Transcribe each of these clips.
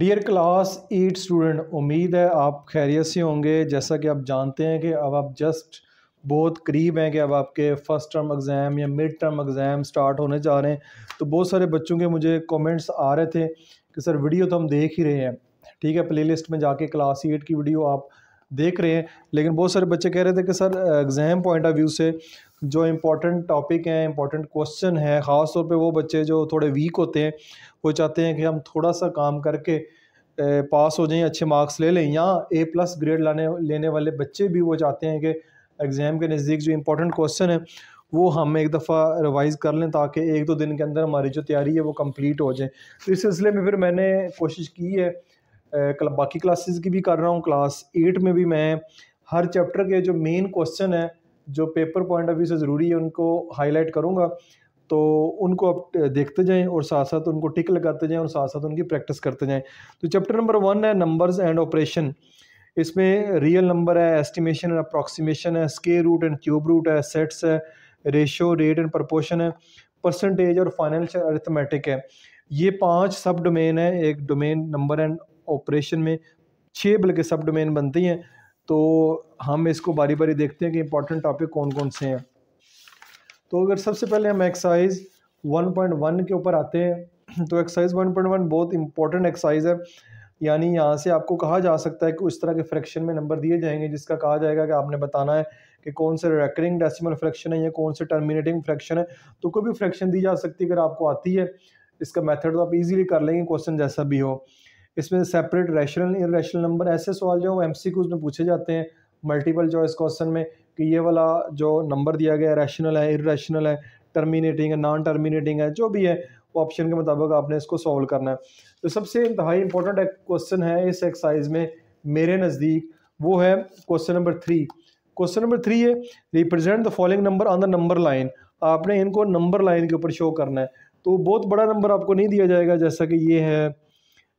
dear class eight student उम्मीद है आप खैरियत से होंगे जैसा कि आप जानते हैं कि अब आप जस्ट बहुत करीब हैं कि अब आपके फ़र्स्ट टर्म एग्ज़ाम या मिड टर्म एग्ज़ाम स्टार्ट होने जा रहे हैं तो बहुत सारे बच्चों के मुझे कमेंट्स आ रहे थे कि सर वीडियो तो हम देख ही रहे हैं ठीक है प्लेलिस्ट में जाके क्लास एट की वीडियो आप देख रहे हैं लेकिन बहुत सारे बच्चे कह रहे थे कि sir exam point of view से जो इम्पोर्टेंट टॉपिक हैं इम्पॉर्टेंट क्वेश्चन है ख़ास तौर पे वो बच्चे जो थोड़े वीक होते हैं वो चाहते हैं कि हम थोड़ा सा काम करके पास हो जाएं अच्छे मार्क्स ले लें या ए प्लस ग्रेड लाने लेने वाले बच्चे भी वो चाहते हैं कि एग्ज़ाम के नज़दीक जो इम्पोर्टेंट क्वेश्चन है वो हम एक दफ़ा रिवाइज़ कर लें ताकि एक दो दिन के अंदर हमारी जो तैयारी है वो कम्प्लीट हो जाए तो इस सिलसिले में फिर मैंने कोशिश की है कल बाकी क्लासेस की भी कर रहा हूँ क्लास एट में भी मैं हर चैप्टर के जो मेन क्वेश्चन है जो पेपर पॉइंट ऑफ व्यू से ज़रूरी है उनको हाईलाइट करूँगा तो उनको आप देखते जाएं और साथ साथ उनको टिक लगाते जाएं और साथ साथ उनकी प्रैक्टिस करते जाएं तो चैप्टर नंबर वन है नंबर्स एंड ऑपरेशन इसमें रियल नंबर है एस्टिमेशन एंड अप्रॉक्सीमेशन है square root and cube root है सेट्स है रेशो रेट एंड प्रपोर्शन है परसेंटेज और फाइनेंशियल अरिथमेटिक है ये पाँच सब डोमेन है एक डोमेन नंबर एंड ऑपरेशन में छः बल्कि सब डोमेन बनती हैं तो हम इसको बारी बारी देखते हैं कि इंपॉर्टेंट टॉपिक कौन कौन से हैं तो अगर सबसे पहले हम एक्सरसाइज 1.1 के ऊपर आते हैं तो एक्सरसाइज 1.1 बहुत इंपॉर्टेंट एक्सरसाइज है यानी यहाँ से आपको कहा जा सकता है कि उस तरह के फ्रैक्शन में नंबर दिए जाएंगे जिसका कहा जाएगा कि आपने बताना है कि कौन से रेकरिंग डेसिमल फ्रैक्शन है या कौन से टर्मिनेटिंग फ्रैक्शन है तो कोई भी फ्रैक्शन दी जा सकती है अगर आपको आती है इसका मेथड तो आप इजीली कर लेंगे क्वेश्चन जैसा भी हो इसमें सेपरेट रैशनल रैशनल नंबर ऐसे सवाल जो एम सी में पूछे जाते हैं मल्टीपल चॉइस क्वेश्चन में कि ये वाला जो नंबर दिया गया है रैशनल है इरेशनल है टर्मिनेटिंग है नॉन टर्मिनेटिंग है जो भी है ऑप्शन के मुताबिक आपने इसको सॉल्व करना है तो सबसे इंतहाई इंपॉर्टेंट एक क्वेश्चन है इस एक्सरसाइज में मेरे नज़दीक वो है question number three question number three है represent the following number on the number line आपने इनको नंबर लाइन के ऊपर शो करना है तो बहुत बड़ा नंबर आपको नहीं दिया जाएगा जैसा कि ये है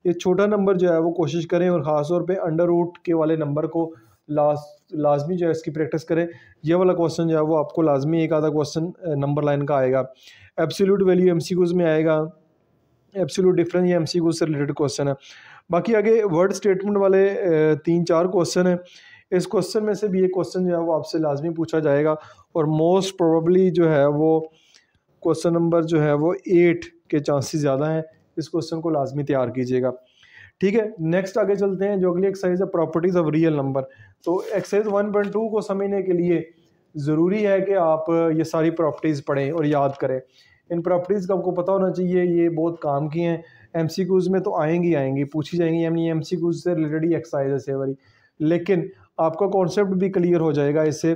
ये छोटा नंबर जो है वो कोशिश करें और ख़ास तौर पे अंडर रूट के वाले नंबर को लास्ट लाजमी जो है इसकी प्रैक्टिस करें यह वाला क्वेश्चन जो है वो आपको लाजमी एक आधा क्वेश्चन नंबर लाइन का आएगा एब्सोल्यूट वैल्यू एमसीक्यूज में आएगा एब्सोल्यूट डिफरेंस ये एमसीक्यूज से रिलेटेड क्वेश्चन है बाकी आगे वर्ड स्टेटमेंट वाले तीन चार क्वेश्चन हैं इस क्वेश्चन में से भी ये क्वेश्चन जो है वो आपसे लाजमी पूछा जाएगा और मोस्ट प्रोबली जो है वो क्वेश्चन नंबर जो है वो एट के चांसेस ज़्यादा हैं इस क्वेश्चन को लाजमी तैयार कीजिएगा ठीक है नेक्स्ट आगे चलते हैं जो अगली एक्सरसाइज है प्रॉपर्टीज़ ऑफ रियल नंबर तो एक्सरसाइज वन पॉइंट टू को समझने के लिए ज़रूरी है कि आप ये सारी प्रॉपर्टीज़ पढ़ें और याद करें इन प्रॉपर्टीज़ का आपको पता होना चाहिए ये बहुत काम की हैं एम सी क्यूज़ में तो आएंगी आएंगी पूछी जाएंगी यानी एम सी क्यूज़ से रिलेटेड ही एक्सरसाइज है वाली लेकिन आपका कॉन्सेप्ट भी क्लियर हो जाएगा इससे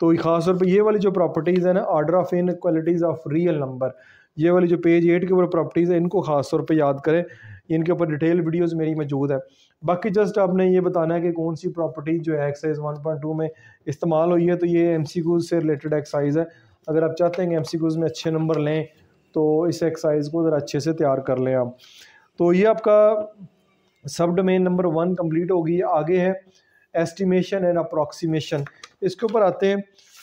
तो खासतौर पर ये वाली जो प्रॉपर्टीज़ है ना order of inequalities of real number ये वाली जो पेज एट के ऊपर प्रॉपर्टीज़ है इनको खास तौर पे याद करें इनके ऊपर डिटेल वीडियोस मेरी मौजूद है बाकी जस्ट आपने ये बताना है कि कौन सी प्रॉपर्टी जो है एक्साइज टू में इस्तेमाल हुई है तो ये एम से रिलेटेड एक्साइज है अगर आप चाहते हैं कि एम में अच्छे नंबर लें तो इस एक्साइज को ज़रा अच्छे से तैयार कर लें आप तो ये आपका सब डोमेन नंबर वन कम्प्लीट होगी आगे है एस्टिमेशन एंड अप्रॉक्सीमेशन इसके ऊपर आते हैं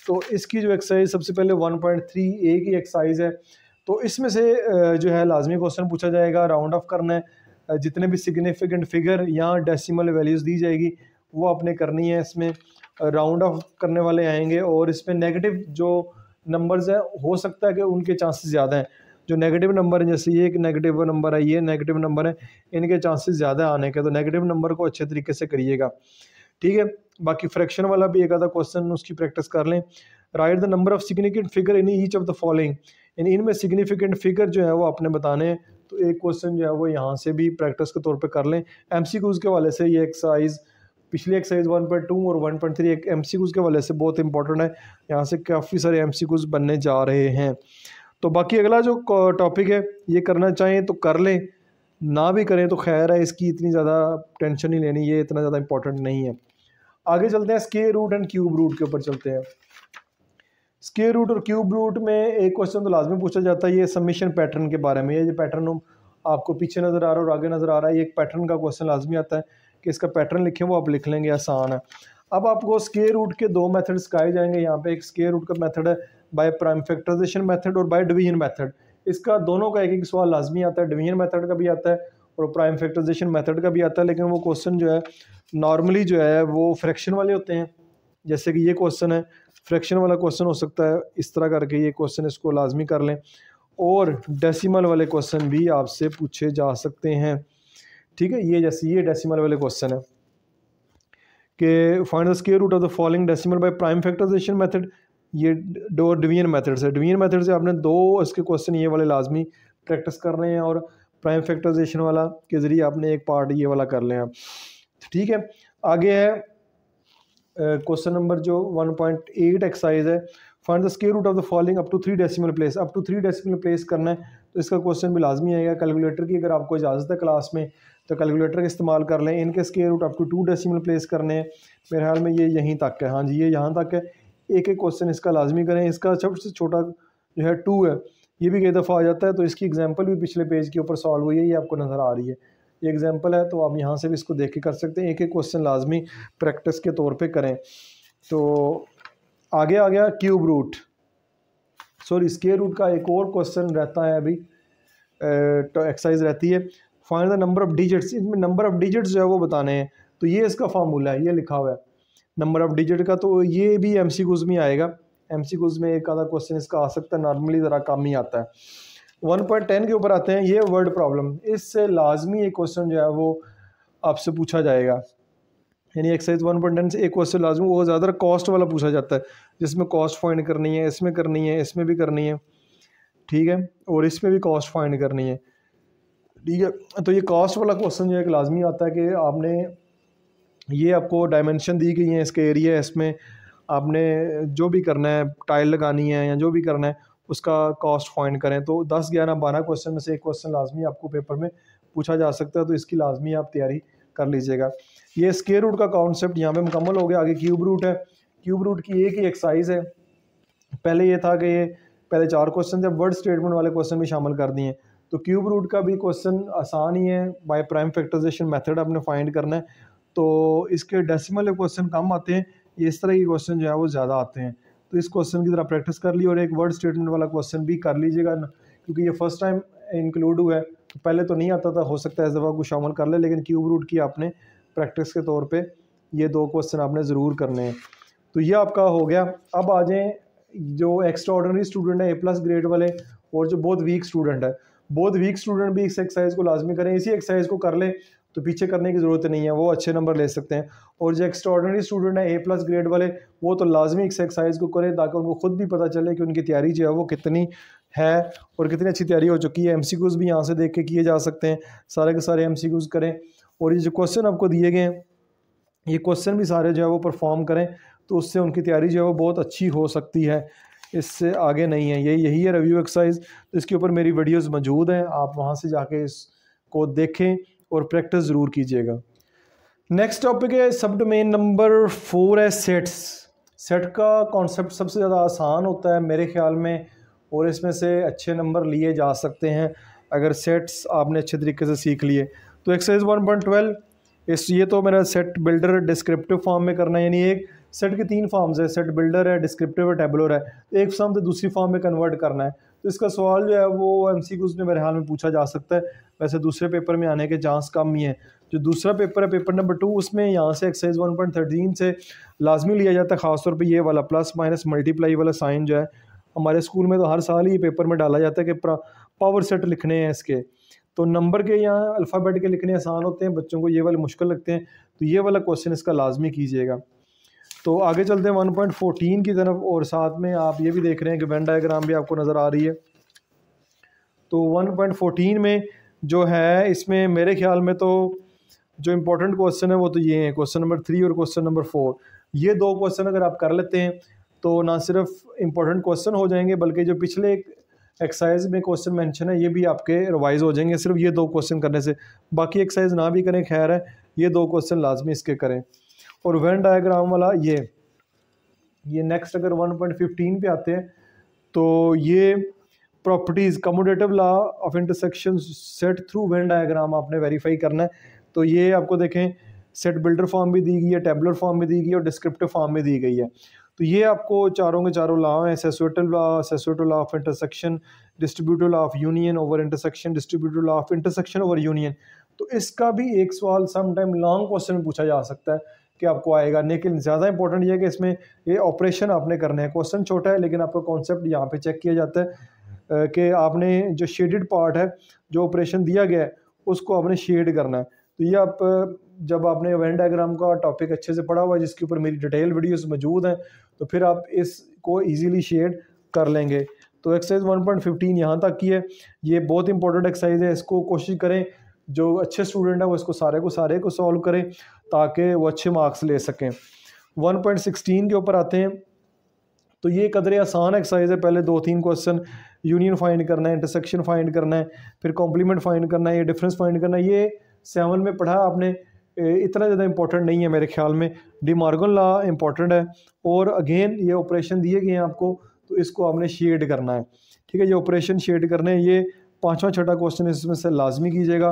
तो इसकी जो एक्सरसाइज सबसे पहले 1.3 ए की एक्सरसाइज है तो इसमें से जो है लाजमी क्वेश्चन पूछा जाएगा राउंड ऑफ करना है जितने भी सिग्निफिकेंट फिगर या डेसिमल वैल्यूज़ दी जाएगी वो आपने करनी है इसमें राउंड ऑफ करने वाले आएंगे और इसमें नेगेटिव जो नंबर्स हैं हो सकता है कि उनके चांसेस ज़्यादा हैं जो नेगेटिव नंबर हैं जैसे ये एक नेगेटिव नंबर है ये नेगेटिव नंबर है इनके चांसेस ज़्यादा आने के तो नेगेटिव नंबर को अच्छे तरीके से करिएगा ठीक है बाकी फ्रैक्शन वाला भी एक आधा क्वेश्चन उसकी प्रैक्टिस कर लें write the number of significant figure in each of the following यानी इनमें सिग्निफिकेंट फिगर जो है वो आपने बताने तो एक क्वेश्चन जो है वो यहाँ से भी प्रैक्टिस के तौर पर कर लें एम के वाले से ये एक्सरसाइज पिछली एक्सरसाइज टू और वन पॉइंट थ्री एक एम के वाले से बहुत इंपॉर्टेंट है यहाँ से काफ़ी सारे एम बनने जा रहे हैं तो बाकी अगला जो टॉपिक है ये करना चाहें तो कर लें ना भी करें तो खैर है इसकी इतनी ज़्यादा टेंशन नहीं लेनी ये इतना ज़्यादा इंपॉर्टेंट नहीं है आगे चलते हैं square root and cube root के ऊपर चलते हैं स्केयर रूट और क्यूब रूट में एक क्वेश्चन तो लाजमी पूछा जाता है ये सबमिशन पैटर्न के बारे में ये जो पैटर्न आपको पीछे नज़र आ रहा है और आगे नज़र आ रहा है ये एक पैटर्न का क्वेश्चन लाजमी आता है कि इसका पैटर्न लिखें वो आप लिख लेंगे आसान है अब आपको स्केयर रूट के दो मैथड सिखाए जाएंगे यहाँ पर एक स्केयर रूट का मैथड है बाय प्राइम फैक्ट्राइजेशन मैथड और बाई डिवीजन मैथड इसका दोनों का एक एक सवाल लाजमी आता है डिवीजन मैथड का भी आता है और प्राइम फैक्ट्राइजेशन मैथड का भी आता है लेकिन वो क्वेश्चन जो है नॉर्मली जो है वो फ्रैक्शन वाले होते हैं जैसे कि ये क्वेश्चन है फ्रैक्शन वाला क्वेश्चन हो सकता है इस तरह करके ये क्वेश्चन इसको लाजमी कर लें और डेसिमल वाले क्वेश्चन भी आपसे पूछे जा सकते हैं ठीक है ये जैसे ये डेसिमल वाले क्वेश्चन है कि find the square root of the following decimal by prime factorization method ये दो डिवीजन मेथड है डिवीजन मेथड से आपने दो इसके क्वेश्चन ये वाले लाजमी प्रैक्टिस कर रहे हैं और प्राइम फैक्टराइजेशन वाला के ज़रिए आपने एक पार्ट ये वाला कर लिया ठीक है आगे है क्वेश्चन नंबर जो 1.8 एक्सरसाइज है find the square root of the following up to three decimal place up to three decimal place करना है तो इसका क्वेश्चन भी लाजमी आएगा कैलकुलेटर की अगर आपको इजाज़त है क्लास में तो कैलकुलेटर का इस्तेमाल कर लें इनके square root up to two decimal place करने हैं मेरे ख्याल में ये यहीं तक है हाँ जी ये यहाँ तक है एक एक क्वेश्चन इसका लाजमी करें इसका सबसे छोटा जो है टू है ये भी कई दफ़ा आ जाता है तो इसकी एग्जाम्पल भी पिछले पेज के ऊपर सॉल्व हुई है ये आपको नज़र आ रही है ये एग्जाम्पल है तो आप यहाँ से भी इसको देख के कर सकते हैं एक एक क्वेश्चन लाजमी प्रैक्टिस के तौर पर करें तो आगे आ गया cube root sorry square root का एक और क्वेश्चन रहता है अभी तो एक्सरसाइज रहती है find the number of digits इसमें नंबर ऑफ डिजिट्स जो है वो बताने हैं तो ये इसका फार्मूला है ये लिखा हुआ है नंबर ऑफ डिजिट का तो ये भी एम में आएगा एम में एक आधा क्वेश्चन इसका आ सकता है नॉर्मली ज़रा कम ही आता है 1.10 के ऊपर आते हैं ये वर्ड प्रॉब्लम इससे लाजमी एक क्वेश्चन जो है वो आपसे पूछा जाएगा यानी एक्सरसाइज वन पॉइंट टेन से एक क्वेश्चन लाजमी वो ज़्यादा कॉस्ट वाला पूछा जाता है जिसमें कॉस्ट फाइंड करनी है इसमें करनी है इसमें भी करनी है ठीक है और इसमें भी कॉस्ट फाइंड करनी है ठीक है तो ये कॉस्ट वाला क्वेश्चन जो है एक लाजमी आता है कि आपने ये आपको डायमेंशन दी गई है इसके एरिया इसमें आपने जो भी करना है टाइल लगानी है या जो भी करना है उसका कॉस्ट फाइंड करें तो दस ग्यारह बारह क्वेश्चन में से एक क्वेश्चन लाजमी आपको पेपर में पूछा जा सकता है तो इसकी लाजमी आप तैयारी कर लीजिएगा ये स्केयर रूट का कॉन्सेप्ट यहाँ पे मुकम्मल हो गया आगे क्यूब रूट है क्यूब रूट की एक ही एक्सरसाइज है पहले ये था कि ये पहले चार क्वेश्चन थे वर्ड स्टेटमेंट वाले क्वेश्चन भी शामिल कर दिए तो क्यूब रूट का भी क्वेश्चन आसान ही है बाय प्राइम फैक्टराइजेशन मेथड आपने फाइंड करना है तो इसके डेसिमल क्वेश्चन कम आते हैं इस तरह के क्वेश्चन जो है वो ज़्यादा आते हैं तो इस क्वेश्चन की तरह प्रैक्टिस कर ली और एक वर्ड स्टेटमेंट वाला क्वेश्चन भी कर लीजिएगा क्योंकि ये फर्स्ट टाइम इंक्लूड हुआ है तो पहले तो नहीं आता था हो सकता है इस दफ़ा कुछ शामिल कर ले, लेकिन क्यूब रूट की आपने प्रैक्टिस के तौर पर ये दो क्वेश्चन आपने ज़रूर करने हैं तो ये आपका हो गया अब आ जाएँ जो एक्स्ट्रा ऑर्डनरी स्टूडेंट है ए प्लस ग्रेड वाले और जो बहुत वीक स्टूडेंट है बहुत वीक स्टूडेंट भी इस एक्सरसाइज को लाजमी करें इसी एक्सरसाइज को कर लें तो पीछे करने की ज़रूरत नहीं है वो अच्छे नंबर ले सकते हैं और जो एक्स्ट्रॉडनरी स्टूडेंट है ए प्लस ग्रेड वाले वो तो लाजमी इस एक्सरसाइज को करें ताकि उनको खुद भी पता चले कि उनकी तैयारी जो है वो कितनी है और कितनी अच्छी तैयारी हो चुकी है एम सी क्यूज़ भी यहाँ से देख के किए जा सकते हैं सारे के सारे एम सी क्यूज़ करें और ये जो क्वेश्चन आपको दिए गए हैं ये क्वेश्चन भी सारे जो है वो परफॉर्म करें तो उससे उनकी तैयारी जो है वो बहुत अच्छी हो सकती है इससे आगे नहीं है ये यही है रिव्यू एक्सरसाइज तो इसके ऊपर मेरी वीडियोस मौजूद हैं आप वहाँ से जाके इसको देखें और प्रैक्टिस ज़रूर कीजिएगा नेक्स्ट टॉपिक है सब डोमेन नंबर फोर है सेट्स सेट का कॉन्सेप्ट सबसे ज़्यादा आसान होता है मेरे ख्याल में और इसमें से अच्छे नंबर लिए जा सकते हैं अगर सेट्स आपने अच्छे तरीके से सीख लिए तो एक्सरसाइज वन पॉइंट ट्वेल्व इस ये तो मेरा सेट बिल्डर डिस्क्रिप्टिव फॉर्म में करना है यानी एक सेट के तीन फॉर्म्स है सेट बिल्डर है डिस्क्रिप्टिव है टेबलर है एक फॉर्म से दूसरी फॉर्म में कन्वर्ट करना है तो इसका सवाल जो है वो एम सी में मेरे हाल में पूछा जा सकता है वैसे दूसरे पेपर में आने के चांस कम ही है जो दूसरा पेपर है पेपर नंबर टू उसमें यहाँ से एक्सरसाइज वन पॉइंट थर्टीन से लाजमी लिया जाता है ख़ासतौर पर ये वाला प्लस माइनस मल्टीप्लाई वाला साइन जो है हमारे स्कूल में तो हर साल ही पेपर में डाला जाता है कि पावर सेट लिखने हैं इसके तो नंबर के यहाँ अल्फ़ाबेट के लिखने आसान होते हैं बच्चों को ये वाले मुश्किल लगते हैं तो ये वाला क्वेश्चन इसका लाजमी कीजिएगा तो आगे चलते हैं 1.14 की तरफ और साथ में आप ये भी देख रहे हैं कि वेन डायग्राम भी आपको नज़र आ रही है तो 1.14 में जो है इसमें मेरे ख्याल में तो जो इम्पोर्टेंट क्वेश्चन है वो तो ये हैं क्वेश्चन नंबर थ्री और क्वेश्चन नंबर फोर ये दो क्वेश्चन अगर आप कर लेते हैं तो ना सिर्फ इम्पोर्टेंट क्वेश्चन हो जाएंगे बल्कि जो पिछले एक्सरसाइज में क्वेश्चन मेंशन है ये भी आपके रिवाइज हो जाएंगे सिर्फ ये दो क्वेश्चन करने से बाकी एक्सरसाइज ना भी करें खैर है ये दो क्वेश्चन लाजमी इसके करें और वेन डायग्राम वाला ये ये नेक्स्ट अगर 1.15 पे आते हैं तो ये properties commutative law of intersection set through Venn diagram आपने वेरीफाई करना है तो ये आपको देखें सेट बिल्डर फॉर्म भी दी गई है टेबलर फॉर्म भी दी गई है और डिस्क्रिप्टिव फॉर्म भी दी गई है तो ये आपको चारों के चारों लॉ हैं associative law associative law of intersection distributive law of union over intersection distributive law of intersection over union तो इसका भी एक सवाल समटाइम लॉन्ग क्वेश्चन में पूछा जा सकता है कि आपको आएगा लेकिन ज़्यादा इंपॉर्टेंट ये है कि इसमें ये ऑपरेशन आपने करने हैं क्वेश्चन छोटा है लेकिन आपका कॉन्सेप्ट यहाँ पे चेक किया जाता है कि आपने जो शेडिड पार्ट है जो ऑपरेशन दिया गया है उसको आपने शेड करना है तो ये आप जब आपने वेन डायग्राम का टॉपिक अच्छे से पढ़ा हुआ है जिसके ऊपर मेरी डिटेल वीडियोस मौजूद हैं तो फिर आप इसको इजीली शेड कर लेंगे तो एक्सरसाइज 1.15 पॉइंट यहाँ तक की है ये बहुत इंपॉर्टेंट एक्सरसाइज है इसको कोशिश करें जो अच्छे स्टूडेंट हैं वो इसको सारे को सारे को सॉल्व करें ताकि वो अच्छे मार्क्स ले सकें 1.16 के ऊपर आते हैं तो ये कदरे आसान एक्सरसाइज है पहले दो तीन क्वेश्चन यूनियन फाइंड करना है इंटरसेक्शन फाइंड करना है फिर कॉम्प्लीमेंट फाइंड करना है ये डिफरेंस फाइंड करना है ये सेवन में पढ़ा आपने इतना ज़्यादा इंपॉर्टेंट नहीं है मेरे ख्याल में डिमार्गन ला इंपॉर्टेंट है और अगेन ये ऑपरेशन दिए गए हैं आपको तो इसको आपने शेड करना है ठीक है ये ऑपरेशन शेड करने हैं ये पाँचवा छठा क्वेश्चन इसमें से लाजमी कीजिएगा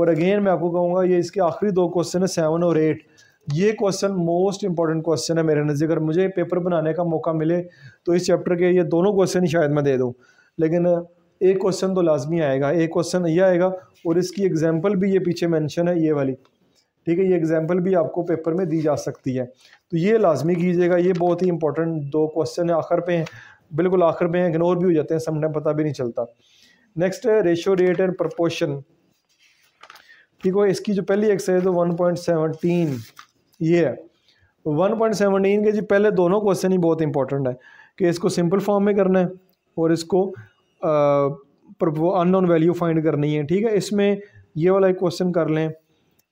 और अगेन मैं आपको कहूँगा ये इसके आखिरी दो क्वेश्चन है सेवन और एट ये क्वेश्चन मोस्ट इंपॉर्टेंट क्वेश्चन है मेरे नज़र अगर मुझे पेपर बनाने का मौका मिले तो इस चैप्टर के ये दोनों क्वेश्चन ही शायद मैं दे दूँ लेकिन एक क्वेश्चन तो लाजमी आएगा एक क्वेश्चन ये आएगा और इसकी एग्जाम्पल भी ये पीछे मैंशन है ये वाली ठीक है ये एग्जाम्पल भी आपको पेपर में दी जा सकती है तो ये लाजमी कीजिएगा ये बहुत ही इंपॉर्टेंट दो क्वेश्चन है आखिर पे हैं बिल्कुल आखिर पे हैं इग्नोर भी हो जाते हैं समटाइम पता भी नहीं चलता नेक्स्ट है रेशियो रेट एंड प्रपोशन ठीक है इसकी जो पहली एक्सरसाइज है वन पॉइंट सेवनटीन ये है वन पॉइंट सेवनटीन के जी पहले दोनों क्वेश्चन ही बहुत इंपॉर्टेंट है कि इसको सिंपल फॉर्म में करना है और इसको अननोन वैल्यू फाइंड करनी है ठीक है इसमें ये वाला एक क्वेश्चन कर लें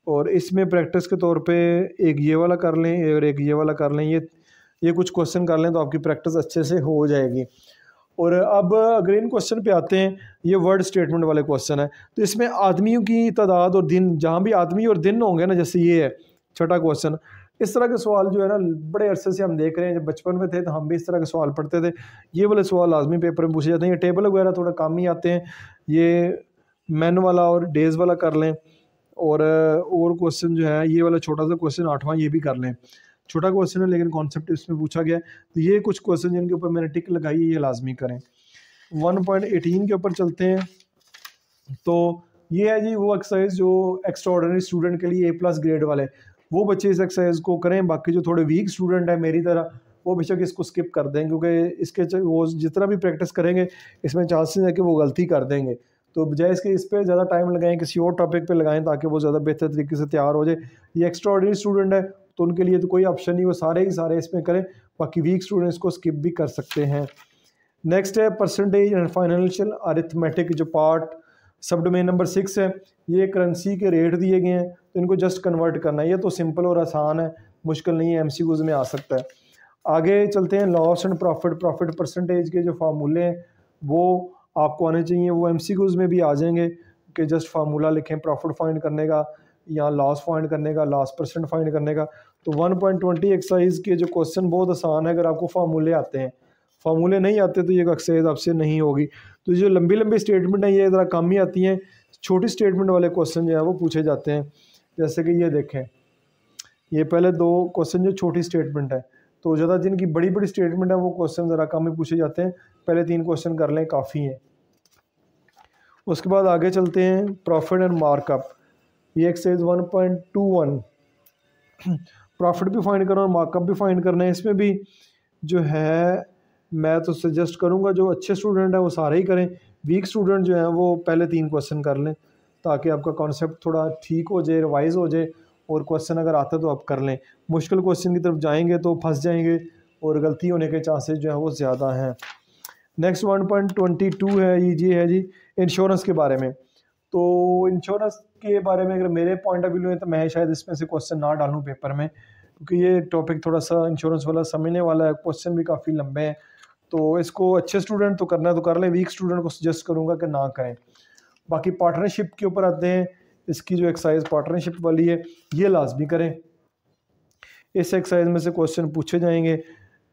और इसमें प्रैक्टिस के तौर पे एक ये वाला कर लें और एक ये वाला कर लें ये ये कुछ क्वेश्चन कर लें तो आपकी प्रैक्टिस अच्छे से हो जाएगी और अब अगर इन क्वेश्चन पे आते हैं ये वर्ड स्टेटमेंट वाले क्वेश्चन है तो इसमें आदमियों की तादाद और दिन जहाँ भी आदमी और दिन होंगे ना जैसे ये है छठा क्वेश्चन इस तरह के सवाल जो है ना बड़े अरसे से हम देख रहे हैं जब बचपन में थे तो हम भी इस तरह के सवाल पढ़ते थे ये वाले सवाल लाजमी पेपर में पूछे जाते हैं ये टेबल वगैरह थोड़ा कम ही आते हैं ये मैन वाला और डेज वाला कर लें और और क्वेश्चन जो है ये वाला छोटा सा क्वेश्चन आठवां ये भी कर लें छोटा क्वेश्चन है लेकिन कॉन्सेप्ट इसमें पूछा गया तो ये कुछ क्वेश्चन जिनके ऊपर मैंने टिक लगाई है ये लाजमी करें वन पॉइंट एटीन के ऊपर चलते हैं तो ये है जी वो एक्सरसाइज जो एक्स्ट्रा ऑर्डनरी स्टूडेंट के लिए ए प्लस ग्रेड वाले वो बच्चे इस एक्सरसाइज को करें बाकी जो थोड़े वीक स्टूडेंट हैं मेरी तरह वो बेशक इसको स्किप कर दें क्योंकि इसके वो जितना भी प्रैक्टिस करेंगे इसमें चांसेस है कि वो गलती कर देंगे तो बजाय इसके इस पर ज़्यादा टाइम लगाएं किसी और टॉपिक पे लगाएं ताकि वो ज़्यादा बेहतर तरीके से तैयार हो जाए ये एक्स्ट्रा ऑर्डनरी स्टूडेंट है तो उनके लिए तो कोई ऑप्शन नहीं वो सारे ही सारे इसमें करें बाकी वीक स्टूडेंट्स को स्किप भी कर सकते हैं नेक्स्ट है परसेंटेज एंड फाइनेंशियल अरिथमेटिक जो part sub domain number six है ये करेंसी के रेट दिए गए हैं तो इनको जस्ट कन्वर्ट करना है ये तो सिंपल और आसान है मुश्किल नहीं है एम में आ सकता है आगे चलते हैं loss and profit profit percentage के जो फार्मूले हैं वो आपको आने चाहिए वो एम में भी आ जाएंगे कि जस्ट फार्मूला लिखें प्रॉफिट फाइंड करने का यहाँ लॉस फाइंड करने का लॉस परसेंट फाइंड करने का तो 1.20 एक्सरसाइज के जो क्वेश्चन बहुत आसान है अगर आपको फार्मूले आते हैं फार्मूले नहीं आते तो ये एक्सरसाइज आपसे नहीं होगी तो जो लंबी लंबी स्टेटमेंट हैं ये ज़रा कम ही आती हैं छोटी स्टेटमेंट वाले क्वेश्चन जो है वो पूछे जाते हैं जैसे कि ये देखें ये पहले दो क्वेश्चन जो छोटी स्टेटमेंट है तो ज़्यादा जिनकी बड़ी बड़ी स्टेटमेंट है वो क्वेश्चन ज़रा कम ही पूछे जाते हैं पहले तीन क्वेश्चन कर लें काफ़ी हैं उसके बाद आगे चलते हैं profit and markup E X एज one point two one profit भी फाइंड करना और मार्कअप भी फाइंड करना है इसमें भी जो है मैं तो सजेस्ट करूँगा जो अच्छे स्टूडेंट हैं वो सारे ही करें वीक स्टूडेंट जो हैं वो पहले तीन क्वेश्चन कर लें ताकि आपका कॉन्सेप्ट थोड़ा ठीक हो जाए रिवाइज हो जाए और क्वेश्चन अगर आता है तो आप कर लें मुश्किल क्वेश्चन की तरफ जाएंगे तो फंस जाएंगे और गलती होने के चांसेस जो हैं वो ज़्यादा हैं next one point twenty two है ये जी है जी इंश्योरेंस के बारे में तो इंश्योरेंस के बारे में अगर मेरे पॉइंट ऑफ व्यू है तो मैं शायद इसमें से क्वेश्चन ना डालूँ पेपर में क्योंकि ये टॉपिक थोड़ा सा इंश्योरेंस वाला समझने वाला है क्वेश्चन भी काफ़ी लंबे हैं तो इसको अच्छे स्टूडेंट तो करना तो कर लें वीक स्टूडेंट को सजेस्ट करूँगा कि ना करें बाकी पार्टनरशिप के ऊपर आते हैं इसकी जो एक्सरसाइज पार्टनरशिप वाली है ये लाजमी करें इस एक्सरसाइज में से क्वेश्चन पूछे जाएंगे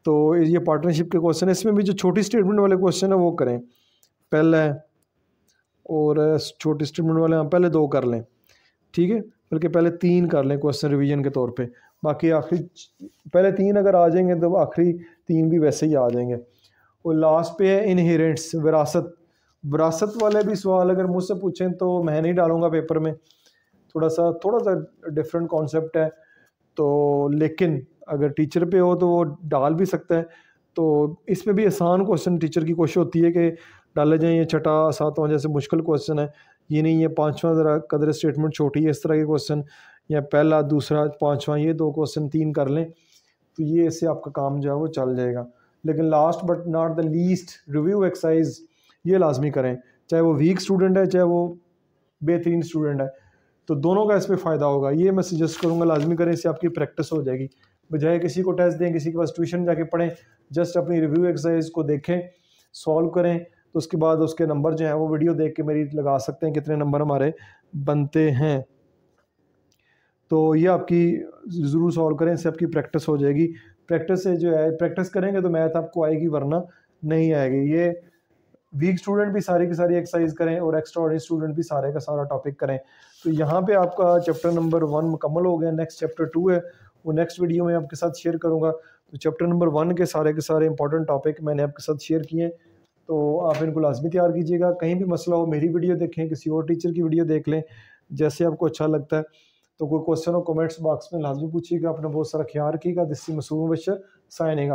तो ये पार्टनरशिप के क्वेश्चन इसमें भी जो छोटी स्टेटमेंट वाले क्वेश्चन है वो करें पहला है और छोटे स्टेटमेंट वाले हम हाँ, पहले दो कर लें ठीक है बल्कि पहले तीन कर लें क्वेश्चन रिवीजन के तौर पे बाकी आखिरी पहले तीन अगर आ जाएंगे तो आखिरी तीन भी वैसे ही आ जाएंगे और लास्ट पे है इनहेरेंट्स विरासत विरासत वाले भी सवाल अगर मुझसे पूछें तो मैं नहीं डालूंगा पेपर में थोड़ा सा थोड़ा सा डिफरेंट कॉन्सेप्ट है तो लेकिन अगर टीचर पे हो तो वो डाल भी सकता है तो इसमें भी आसान क्वेश्चन टीचर की कोशिश होती है कि डाले जाएँ ये छठा सातवां जैसे मुश्किल क्वेश्चन है ये नहीं है पाँचवा ज़रा कदर स्टेटमेंट छोटी है इस तरह के क्वेश्चन या पहला दूसरा पाँचवा ये दो क्वेश्चन तीन कर लें तो ये इससे आपका काम जो है वो चल जाएगा लेकिन last but not the least review exercise ये लाजमी करें चाहे वो वीक स्टूडेंट है चाहे वो बेहतरीन स्टूडेंट है तो दोनों का इस पर फ़ायदा होगा ये मैं सजेस्ट करूँगा लाजमी करें इससे आपकी प्रैक्टिस हो जाएगी बजाय किसी को टेस्ट दें किसी के पास ट्यूशन जाके पढ़ें जस्ट अपनी रिव्यू एक्सरसाइज को देखें सॉल्व करें उसके बाद उसके नंबर जो हैं वो वीडियो देख के मेरी लगा सकते हैं कितने नंबर हमारे बनते हैं तो ये आपकी ज़रूर सॉल्व करें इससे आपकी प्रैक्टिस हो जाएगी प्रैक्टिस से जो है प्रैक्टिस करेंगे तो मैथ आपको आएगी वरना नहीं आएगी ये वीक स्टूडेंट भी सारी की सारी एक्सरसाइज करें और एक्स्ट्रा ऑर्डनरी स्टूडेंट भी सारे का सारा टॉपिक करें तो यहाँ पे आपका चैप्टर नंबर वन मुकम्मल हो गया नेक्स्ट चैप्टर टू है वो नेक्स्ट वीडियो में आपके साथ शेयर करूँगा तो चैप्टर नंबर वन के सारे के सारे इंपॉर्टेंट टॉपिक मैंने आपके साथ शेयर किए हैं तो आप इनको लाजमी तैयार कीजिएगा कहीं भी मसला हो मेरी वीडियो देखें किसी और टीचर की वीडियो देख लें जैसे आपको अच्छा लगता है तो कोई क्वेश्चन हो कमेंट्स बॉक्स में लाजमी पूछिएगा अपना बहुत सारा ख्याल रखिएगा दिस मसूम बशर साइनिंग